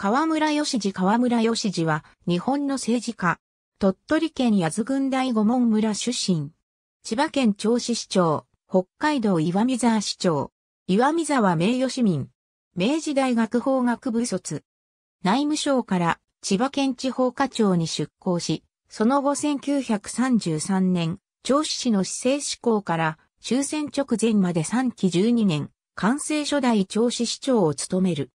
河村義次河村義次は、日本の政治家。鳥取県八群郡大五門村出身。千葉県銚子市長、北海道岩見沢市長。岩見沢名誉市民。明治大学法学部卒。内務省から千葉県地方課長に出向し、その後1933年、銚子市の市政施行から終戦直前まで3期12年、完成初代銚子市長を務める。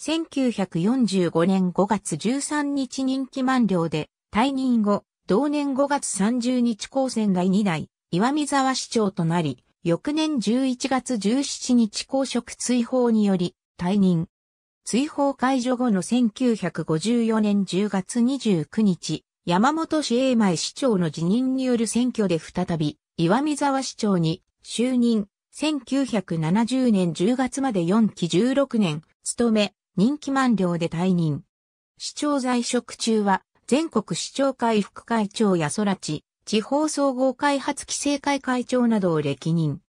1945年5月13日任期満了で、退任後、同年5月30日高専第2代、岩見沢市長となり、翌年11月17日公職追放により、退任。追放解除後の1954年10月29日、山本市営前市長の辞任による選挙で再び、岩見沢市長に就任。1970年10月まで4期16年、務め、任期満了で退任。市長在職中は、全国市長会副会長や空地、地方総合開発規制会会長などを歴任。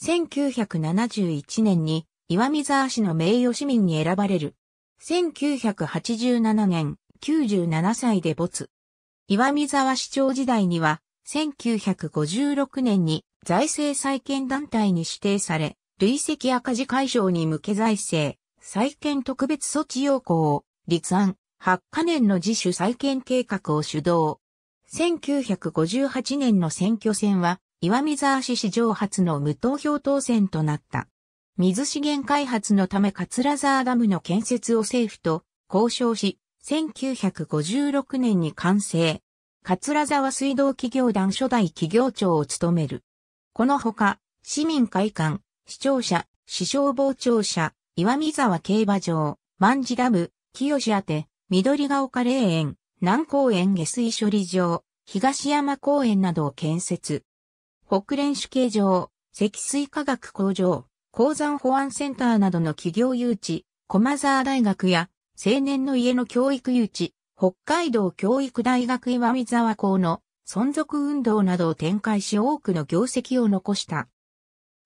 1971年に岩見沢市の名誉市民に選ばれる。1987年、97歳で没。岩見沢市長時代には、1956年に財政再建団体に指定され、累積赤字解消に向け財政、再建特別措置要項を立案、8カ年の自主再建計画を主導。1958年の選挙戦は、岩見沢市史上初の無投票当選となった。水資源開発のため桂沢ダムの建設を政府と交渉し、1956年に完成。桂沢水道企業団初代企業長を務める。このほか、市民会館、市庁舎、市消防庁舎、岩見沢競馬場、万事ダム、清志宛緑ヶ丘霊園、南公園下水処理場、東山公園などを建設。北連主計場、積水化学工場、鉱山保安センターなどの企業誘致、駒沢大学や青年の家の教育誘致、北海道教育大学岩見沢校の存続運動などを展開し多くの業績を残した。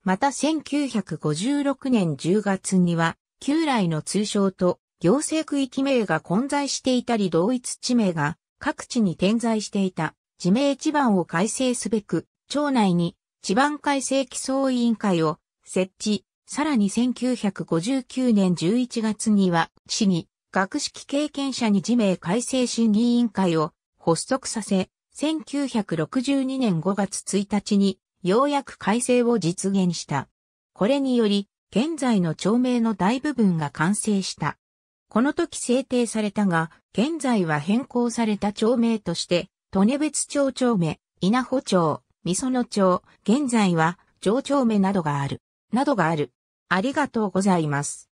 また1956年10月には、旧来の通称と行政区域名が混在していたり同一地名が各地に点在していた地名地盤を改正すべく、町内に地盤改正基礎委員会を設置、さらに1959年11月には、市に学識経験者に地名改正審議委員会を発足させ、1962年5月1日にようやく改正を実現した。これにより、現在の町名の大部分が完成した。この時制定されたが、現在は変更された町名として、利根別町町名、稲穂町、美園町、現在は、上町名などがある。などがある。ありがとうございます。